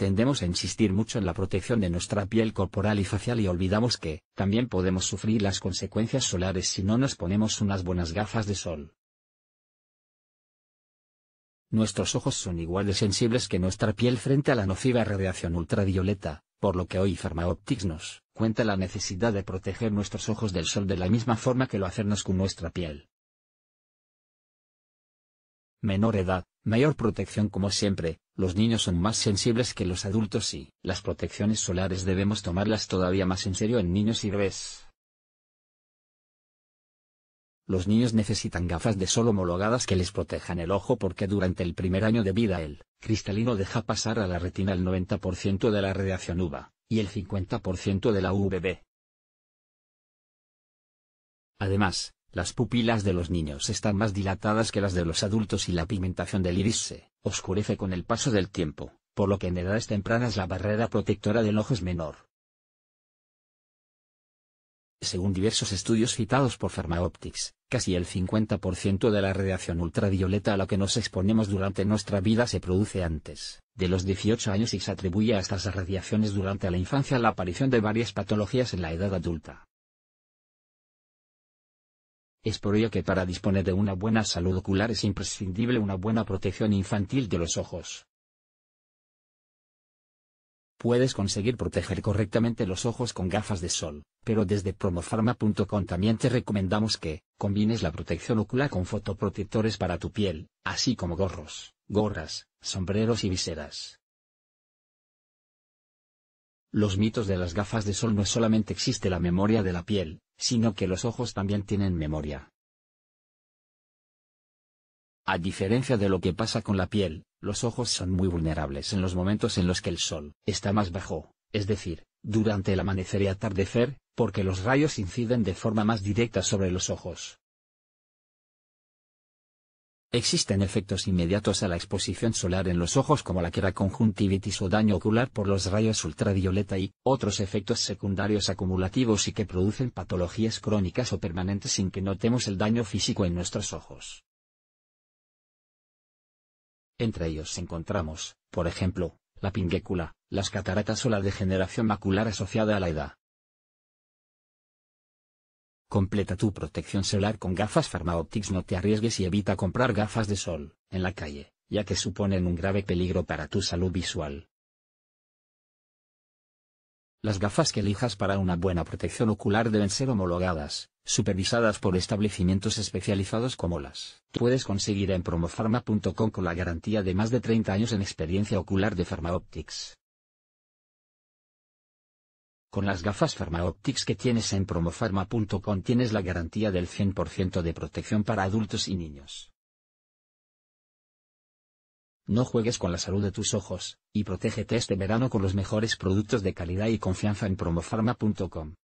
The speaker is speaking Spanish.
Tendemos a insistir mucho en la protección de nuestra piel corporal y facial y olvidamos que, también podemos sufrir las consecuencias solares si no nos ponemos unas buenas gafas de sol. Nuestros ojos son igual de sensibles que nuestra piel frente a la nociva radiación ultravioleta, por lo que hoy Pharmaoptics nos cuenta la necesidad de proteger nuestros ojos del sol de la misma forma que lo hacernos con nuestra piel menor edad, mayor protección como siempre, los niños son más sensibles que los adultos y las protecciones solares debemos tomarlas todavía más en serio en niños y bebés. Los niños necesitan gafas de sol homologadas que les protejan el ojo porque durante el primer año de vida el cristalino deja pasar a la retina el 90% de la radiación UVA y el 50% de la UVB. Además, las pupilas de los niños están más dilatadas que las de los adultos y la pigmentación del iris se oscurece con el paso del tiempo, por lo que en edades tempranas la barrera protectora del ojo es menor. Según diversos estudios citados por Pharmaoptics, casi el 50% de la radiación ultravioleta a la que nos exponemos durante nuestra vida se produce antes de los 18 años y se atribuye a estas radiaciones durante la infancia la aparición de varias patologías en la edad adulta. Es por ello que para disponer de una buena salud ocular es imprescindible una buena protección infantil de los ojos. Puedes conseguir proteger correctamente los ojos con gafas de sol, pero desde promofarma.com también te recomendamos que combines la protección ocular con fotoprotectores para tu piel, así como gorros, gorras, sombreros y viseras. Los mitos de las gafas de sol no solamente existe la memoria de la piel, sino que los ojos también tienen memoria. A diferencia de lo que pasa con la piel, los ojos son muy vulnerables en los momentos en los que el sol está más bajo, es decir, durante el amanecer y atardecer, porque los rayos inciden de forma más directa sobre los ojos. Existen efectos inmediatos a la exposición solar en los ojos como la conjuntivitis o daño ocular por los rayos ultravioleta y otros efectos secundarios acumulativos y que producen patologías crónicas o permanentes sin que notemos el daño físico en nuestros ojos. Entre ellos encontramos, por ejemplo, la pingécula, las cataratas o la degeneración macular asociada a la edad. Completa tu protección solar con gafas Pharmaoptics. No te arriesgues y evita comprar gafas de sol en la calle, ya que suponen un grave peligro para tu salud visual. Las gafas que elijas para una buena protección ocular deben ser homologadas, supervisadas por establecimientos especializados como las. Puedes conseguir en promofarma.com con la garantía de más de 30 años en experiencia ocular de Pharmaoptics. Con las gafas PharmaOptics que tienes en promofarma.com tienes la garantía del 100% de protección para adultos y niños. No juegues con la salud de tus ojos, y protégete este verano con los mejores productos de calidad y confianza en promofarma.com.